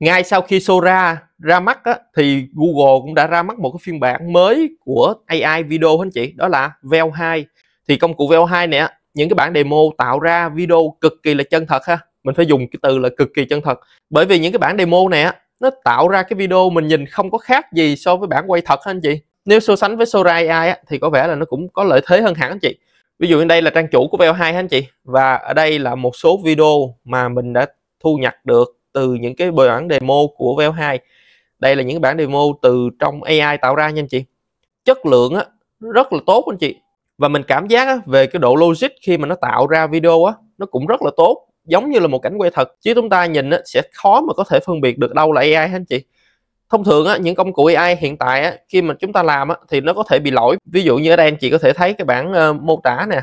ngay sau khi Sora ra mắt á, thì Google cũng đã ra mắt một cái phiên bản mới của AI video anh chị đó là Vel 2 thì công cụ Vel 2 này những cái bản demo tạo ra video cực kỳ là chân thật ha mình phải dùng cái từ là cực kỳ chân thật bởi vì những cái bản demo này nó tạo ra cái video mình nhìn không có khác gì so với bản quay thật anh chị nếu so sánh với Sora AI á, thì có vẻ là nó cũng có lợi thế hơn hẳn anh chị ví dụ như đây là trang chủ của Vel 2 anh chị và ở đây là một số video mà mình đã thu nhặt được từ những cái bản demo của Veo 2 đây là những bản demo từ trong AI tạo ra nha anh chị chất lượng á, rất là tốt anh chị và mình cảm giác á, về cái độ logic khi mà nó tạo ra video á nó cũng rất là tốt giống như là một cảnh quay thật chứ chúng ta nhìn á, sẽ khó mà có thể phân biệt được đâu là AI hả anh chị thông thường á, những công cụ AI hiện tại á, khi mà chúng ta làm á, thì nó có thể bị lỗi ví dụ như ở đây anh chị có thể thấy cái bản uh, mô tả nè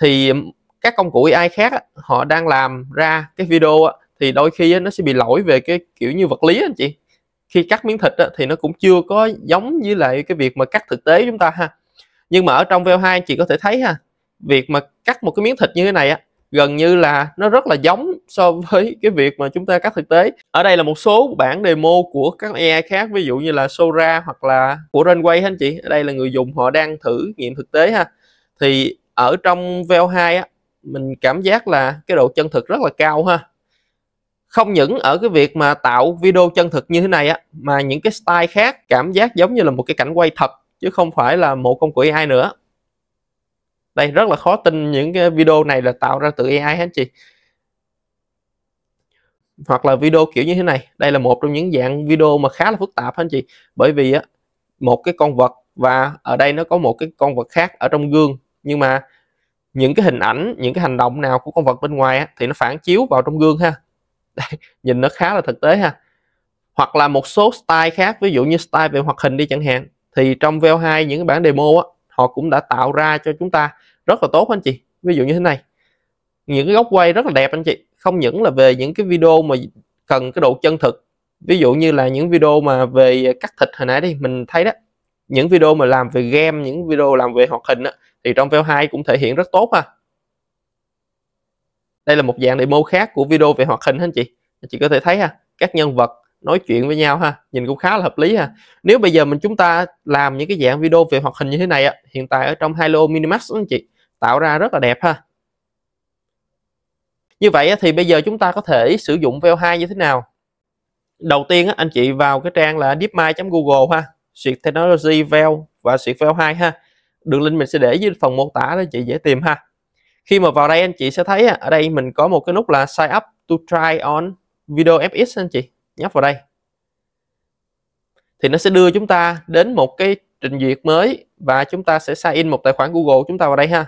thì các công cụ AI khác á, họ đang làm ra cái video á, thì đôi khi nó sẽ bị lỗi về cái kiểu như vật lý anh chị khi cắt miếng thịt thì nó cũng chưa có giống với lại cái việc mà cắt thực tế chúng ta ha nhưng mà ở trong VO2 anh chị có thể thấy ha việc mà cắt một cái miếng thịt như thế này á gần như là nó rất là giống so với cái việc mà chúng ta cắt thực tế ở đây là một số bản demo của các AI khác ví dụ như là Sora hoặc là của Runway anh chị ở đây là người dùng họ đang thử nghiệm thực tế ha thì ở trong VO2 á mình cảm giác là cái độ chân thực rất là cao ha không những ở cái việc mà tạo video chân thực như thế này á mà những cái style khác cảm giác giống như là một cái cảnh quay thật chứ không phải là một công cụ AI nữa đây rất là khó tin những cái video này là tạo ra từ AI hết chị hoặc là video kiểu như thế này đây là một trong những dạng video mà khá là phức tạp anh chị bởi vì á một cái con vật và ở đây nó có một cái con vật khác ở trong gương nhưng mà những cái hình ảnh những cái hành động nào của con vật bên ngoài á, thì nó phản chiếu vào trong gương ha đấy nhìn nó khá là thực tế ha hoặc là một số style khác ví dụ như style về hoạt hình đi chẳng hạn thì trong VO2 những bản demo á, họ cũng đã tạo ra cho chúng ta rất là tốt anh chị ví dụ như thế này những cái góc quay rất là đẹp anh chị không những là về những cái video mà cần cái độ chân thực ví dụ như là những video mà về cắt thịt hồi nãy đi mình thấy đó những video mà làm về game những video làm về hoạt hình á, thì trong VO2 cũng thể hiện rất tốt ha đây là một dạng demo khác của video về hoạt hình anh chị anh chị có thể thấy ha các nhân vật nói chuyện với nhau ha nhìn cũng khá là hợp lý ha nếu bây giờ mình chúng ta làm những cái dạng video về hoạt hình như thế này á, hiện tại ở trong Halo Minimax anh chị tạo ra rất là đẹp ha như vậy thì bây giờ chúng ta có thể sử dụng VO2 như thế nào đầu tiên anh chị vào cái trang là deepmind.google ha Suyệt Technology VEL và Suyệt VEL 2 ha đường link mình sẽ để dưới phần mô tả đó chị dễ tìm ha khi mà vào đây anh chị sẽ thấy ở đây mình có một cái nút là sign up to try on video fx anh chị nhấp vào đây thì nó sẽ đưa chúng ta đến một cái trình duyệt mới và chúng ta sẽ sign in một tài khoản Google chúng ta vào đây ha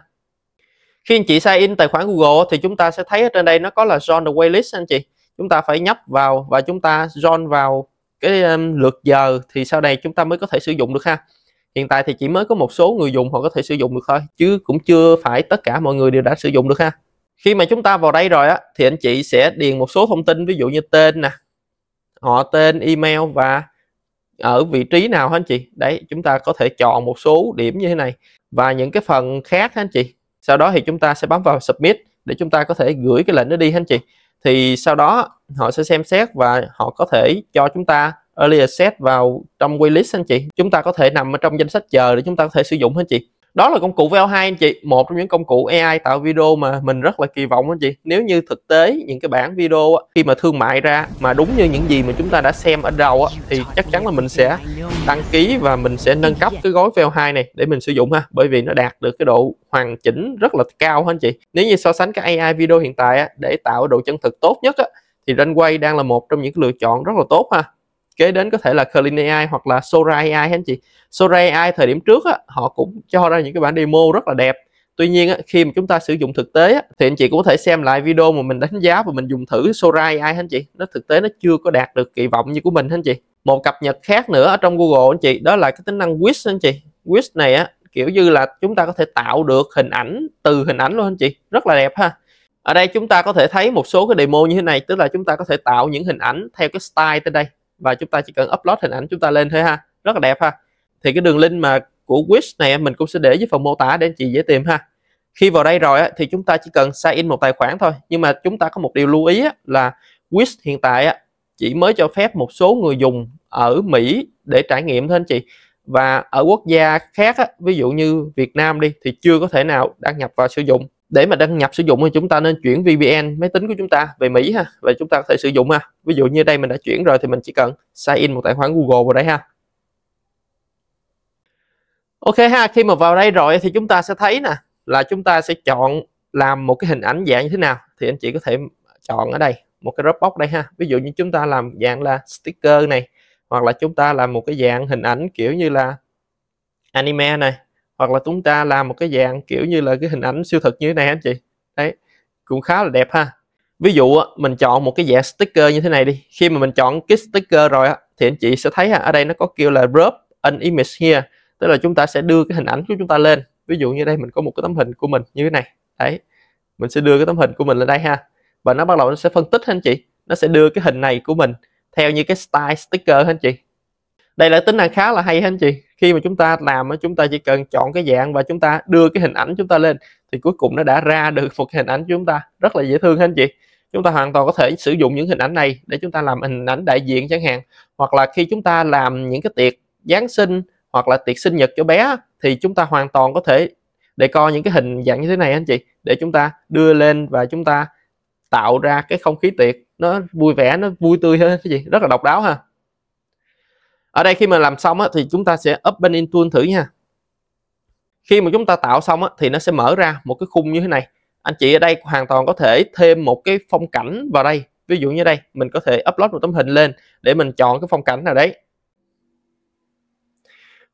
khi anh chị sign in tài khoản Google thì chúng ta sẽ thấy ở trên đây nó có là join the waitlist anh chị chúng ta phải nhấp vào và chúng ta join vào cái um, lượt giờ thì sau này chúng ta mới có thể sử dụng được ha hiện tại thì chỉ mới có một số người dùng họ có thể sử dụng được thôi chứ cũng chưa phải tất cả mọi người đều đã sử dụng được ha khi mà chúng ta vào đây rồi á thì anh chị sẽ điền một số thông tin ví dụ như tên nè họ tên email và ở vị trí nào hả anh chị đấy chúng ta có thể chọn một số điểm như thế này và những cái phần khác hả anh chị sau đó thì chúng ta sẽ bấm vào submit để chúng ta có thể gửi cái lệnh nó đi hả anh chị thì sau đó họ sẽ xem xét và họ có thể cho chúng ta early access vào trong waitlist anh chị chúng ta có thể nằm ở trong danh sách chờ để chúng ta có thể sử dụng anh chị đó là công cụ vo 2 anh chị một trong những công cụ AI tạo video mà mình rất là kỳ vọng anh chị nếu như thực tế những cái bản video á, khi mà thương mại ra mà đúng như những gì mà chúng ta đã xem ở đầu á, thì chắc chắn là mình sẽ đăng ký và mình sẽ nâng cấp cái gói vo 2 này để mình sử dụng ha bởi vì nó đạt được cái độ hoàn chỉnh rất là cao anh chị nếu như so sánh cái AI video hiện tại để tạo độ chân thực tốt nhất á, thì Runway đang là một trong những lựa chọn rất là tốt ha kế đến có thể là Clean AI hoặc là Sora AI anh chị Sora AI thời điểm trước á, họ cũng cho ra những cái bản demo rất là đẹp tuy nhiên á, khi mà chúng ta sử dụng thực tế á, thì anh chị cũng có thể xem lại video mà mình đánh giá và mình dùng thử Sora AI anh chị nó thực tế nó chưa có đạt được kỳ vọng như của mình anh chị một cập nhật khác nữa ở trong Google anh chị đó là cái tính năng Wish anh chị Wish này á kiểu như là chúng ta có thể tạo được hình ảnh từ hình ảnh luôn anh chị rất là đẹp ha ở đây chúng ta có thể thấy một số cái demo như thế này tức là chúng ta có thể tạo những hình ảnh theo cái style tới đây và chúng ta chỉ cần upload hình ảnh chúng ta lên thôi ha rất là đẹp ha thì cái đường link mà của Wish này mình cũng sẽ để dưới phần mô tả để anh chị dễ tìm ha khi vào đây rồi thì chúng ta chỉ cần sign in một tài khoản thôi nhưng mà chúng ta có một điều lưu ý là Wish hiện tại chỉ mới cho phép một số người dùng ở Mỹ để trải nghiệm thôi anh chị và ở quốc gia khác ví dụ như Việt Nam đi thì chưa có thể nào đăng nhập vào sử dụng để mà đăng nhập sử dụng thì chúng ta nên chuyển VPN máy tính của chúng ta về Mỹ ha và chúng ta có thể sử dụng ha ví dụ như đây mình đã chuyển rồi thì mình chỉ cần sign in một tài khoản Google vào đây ha Ok ha khi mà vào đây rồi thì chúng ta sẽ thấy nè là chúng ta sẽ chọn làm một cái hình ảnh dạng như thế nào thì anh chị có thể chọn ở đây một cái Dropbox đây ha ví dụ như chúng ta làm dạng là sticker này hoặc là chúng ta làm một cái dạng hình ảnh kiểu như là anime này hoặc là chúng ta làm một cái dạng kiểu như là cái hình ảnh siêu thực như thế này anh chị đấy cũng khá là đẹp ha ví dụ mình chọn một cái dạng sticker như thế này đi khi mà mình chọn cái sticker rồi thì anh chị sẽ thấy ở đây nó có kêu là drop an image here tức là chúng ta sẽ đưa cái hình ảnh của chúng ta lên ví dụ như đây mình có một cái tấm hình của mình như thế này đấy mình sẽ đưa cái tấm hình của mình lên đây ha và nó bắt đầu nó sẽ phân tích anh chị nó sẽ đưa cái hình này của mình theo như cái style sticker anh chị đây là tính năng khá là hay anh chị khi mà chúng ta làm chúng ta chỉ cần chọn cái dạng và chúng ta đưa cái hình ảnh chúng ta lên thì cuối cùng nó đã ra được một hình ảnh chúng ta rất là dễ thương anh chị chúng ta hoàn toàn có thể sử dụng những hình ảnh này để chúng ta làm hình ảnh đại diện chẳng hạn hoặc là khi chúng ta làm những cái tiệc Giáng sinh hoặc là tiệc sinh nhật cho bé thì chúng ta hoàn toàn có thể để coi những cái hình dạng như thế này anh chị để chúng ta đưa lên và chúng ta tạo ra cái không khí tiệc nó vui vẻ nó vui tươi hơn cái gì rất là độc đáo ha ở đây khi mà làm xong á, thì chúng ta sẽ open in tool thử nha khi mà chúng ta tạo xong á, thì nó sẽ mở ra một cái khung như thế này anh chị ở đây hoàn toàn có thể thêm một cái phong cảnh vào đây ví dụ như đây mình có thể upload một tấm hình lên để mình chọn cái phong cảnh nào đấy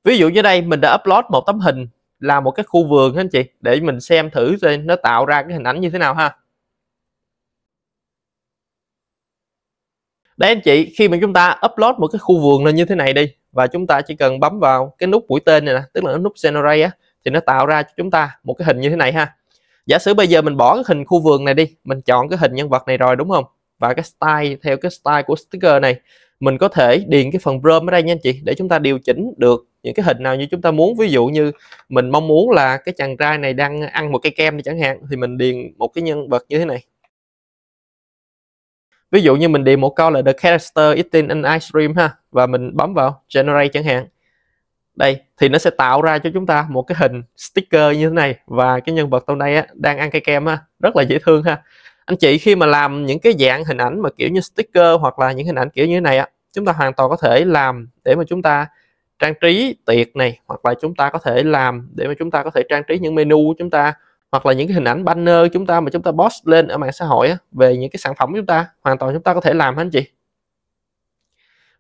ví dụ như đây mình đã upload một tấm hình là một cái khu vườn anh chị để mình xem thử xem nó tạo ra cái hình ảnh như thế nào ha đấy anh chị khi mà chúng ta upload một cái khu vườn lên như thế này đi và chúng ta chỉ cần bấm vào cái nút mũi tên này nè tức là nút generate á thì nó tạo ra cho chúng ta một cái hình như thế này ha giả sử bây giờ mình bỏ cái hình khu vườn này đi mình chọn cái hình nhân vật này rồi đúng không và cái style theo cái style của sticker này mình có thể điền cái phần brom ở đây nha anh chị để chúng ta điều chỉnh được những cái hình nào như chúng ta muốn ví dụ như mình mong muốn là cái chàng trai này đang ăn một cây kem đi chẳng hạn thì mình điền một cái nhân vật như thế này ví dụ như mình điền một câu là the character eating an ice cream ha và mình bấm vào generate chẳng hạn đây thì nó sẽ tạo ra cho chúng ta một cái hình sticker như thế này và cái nhân vật trong đây á, đang ăn cây kem ha rất là dễ thương ha anh chị khi mà làm những cái dạng hình ảnh mà kiểu như sticker hoặc là những hình ảnh kiểu như thế này á chúng ta hoàn toàn có thể làm để mà chúng ta trang trí tiệc này hoặc là chúng ta có thể làm để mà chúng ta có thể trang trí những menu của chúng ta hoặc là những cái hình ảnh banner chúng ta mà chúng ta post lên ở mạng xã hội á, về những cái sản phẩm chúng ta hoàn toàn chúng ta có thể làm hả anh chị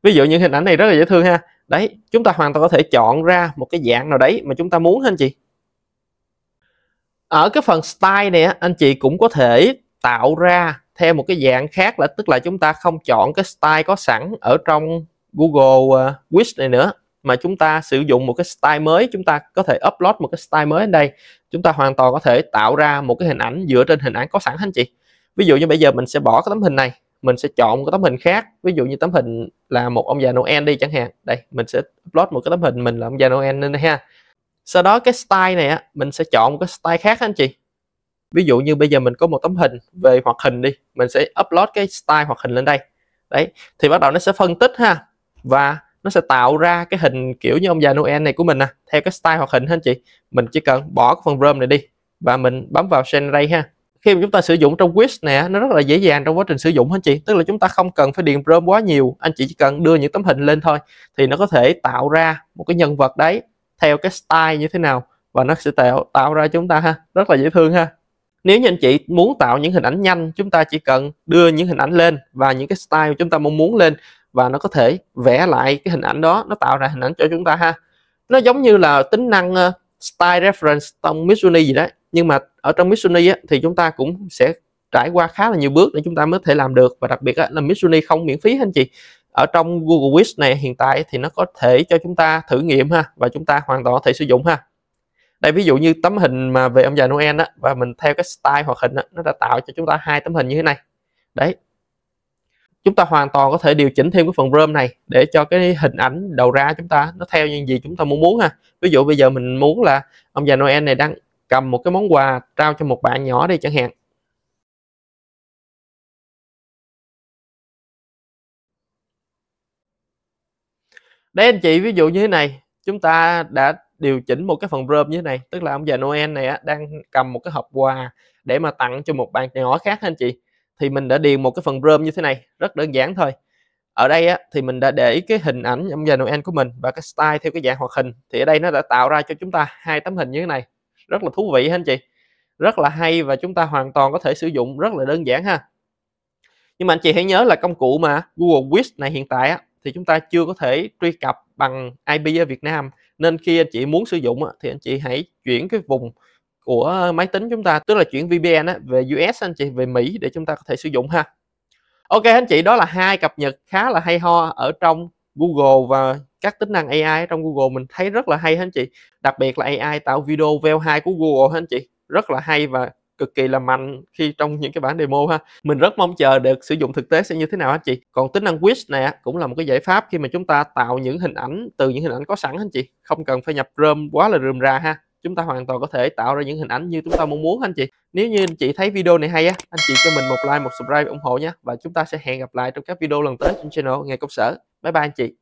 ví dụ những hình ảnh này rất là dễ thương ha đấy chúng ta hoàn toàn có thể chọn ra một cái dạng nào đấy mà chúng ta muốn hả anh chị ở cái phần style này anh chị cũng có thể tạo ra theo một cái dạng khác là tức là chúng ta không chọn cái style có sẵn ở trong Google ờ, Wish này nữa mà chúng ta sử dụng một cái style mới chúng ta có thể upload một cái style mới đến đây chúng ta hoàn toàn có thể tạo ra một cái hình ảnh dựa trên hình ảnh có sẵn anh chị ví dụ như bây giờ mình sẽ bỏ cái tấm hình này mình sẽ chọn một cái tấm hình khác ví dụ như tấm hình là một ông già Noel đi chẳng hạn đây mình sẽ upload một cái tấm hình mình là ông già Noel lên đây ha sau đó cái style này á mình sẽ chọn một cái style khác anh chị ví dụ như bây giờ mình có một tấm hình về hoạt hình đi mình sẽ upload cái style hoạt hình lên đây đấy thì bắt đầu nó sẽ phân tích ha và nó sẽ tạo ra cái hình kiểu như ông già Noel này của mình nè à, theo cái style hoạt hình ha anh chị mình chỉ cần bỏ cái phần rơm này đi và mình bấm vào generate ha khi mà chúng ta sử dụng trong quiz nè nó rất là dễ dàng trong quá trình sử dụng anh chị tức là chúng ta không cần phải điền rơm quá nhiều anh chị chỉ cần đưa những tấm hình lên thôi thì nó có thể tạo ra một cái nhân vật đấy theo cái style như thế nào và nó sẽ tạo tạo ra chúng ta ha rất là dễ thương ha nếu như anh chị muốn tạo những hình ảnh nhanh chúng ta chỉ cần đưa những hình ảnh lên và những cái style chúng ta mong muốn lên và nó có thể vẽ lại cái hình ảnh đó nó tạo ra hình ảnh cho chúng ta ha nó giống như là tính năng ờ, style reference trong Midjourney gì đấy nhưng mà ở trong Midjourney á, thì chúng ta cũng sẽ trải qua khá là nhiều bước để chúng ta mới thể làm được và đặc biệt á, là Midjourney không miễn phí anh chị ở trong Google Wish này hiện tại thì nó có thể cho chúng ta thử nghiệm ha và chúng ta hoàn toàn có thể sử dụng ha đây ví dụ như tấm hình mà về ông già Noel á và mình theo cái style hoạt hình á, nó đã tạo cho chúng ta hai tấm hình như thế này đấy chúng ta hoàn toàn có thể điều chỉnh thêm cái phần rơm này để cho cái hình ảnh đầu ra chúng ta nó theo những gì chúng ta muốn muốn ha ví dụ bây giờ mình muốn là ông già Noel này đang cầm một cái món quà trao cho một bạn nhỏ đi chẳng hạn đấy anh chị ví dụ như thế này chúng ta đã điều chỉnh một cái phần rơm như thế này tức là ông già Noel này á, đang cầm một cái hộp quà để mà tặng cho một bạn nhỏ khác anh chị thì mình đã điền một cái phần brom như thế này rất đơn giản thôi ở đây á, thì mình đã để cái hình ảnh ông già Noel của mình và cái style theo cái dạng hoạt hình thì ở đây nó đã tạo ra cho chúng ta hai tấm hình như thế này rất là thú vị anh chị rất là hay và chúng ta hoàn toàn có thể sử dụng rất là đơn giản ha nhưng mà anh chị hãy nhớ là công cụ mà Google Wish này hiện tại á, thì chúng ta chưa có thể truy cập bằng IP ở Việt Nam nên khi anh chị muốn sử dụng á, thì anh chị hãy chuyển cái vùng của máy tính chúng ta tức là chuyển VPN á, về US anh chị về Mỹ để chúng ta có thể sử dụng ha Ok anh chị đó là hai cập nhật khá là hay ho ở trong Google và các tính năng AI trong Google mình thấy rất là hay anh chị đặc biệt là AI tạo video VEO2 của Google anh chị rất là hay và cực kỳ là mạnh khi trong những cái bản demo ha mình rất mong chờ được sử dụng thực tế sẽ như thế nào anh chị còn tính năng quiz này cũng là một cái giải pháp khi mà chúng ta tạo những hình ảnh từ những hình ảnh có sẵn anh chị không cần phải nhập rơm quá là rườm ra ha chúng ta hoàn toàn có thể tạo ra những hình ảnh như chúng ta mong muốn anh chị nếu như anh chị thấy video này hay á anh chị cho mình một like một subscribe ủng hộ nhé và chúng ta sẽ hẹn gặp lại trong các video lần tới trên channel ngày công sở bye bye anh chị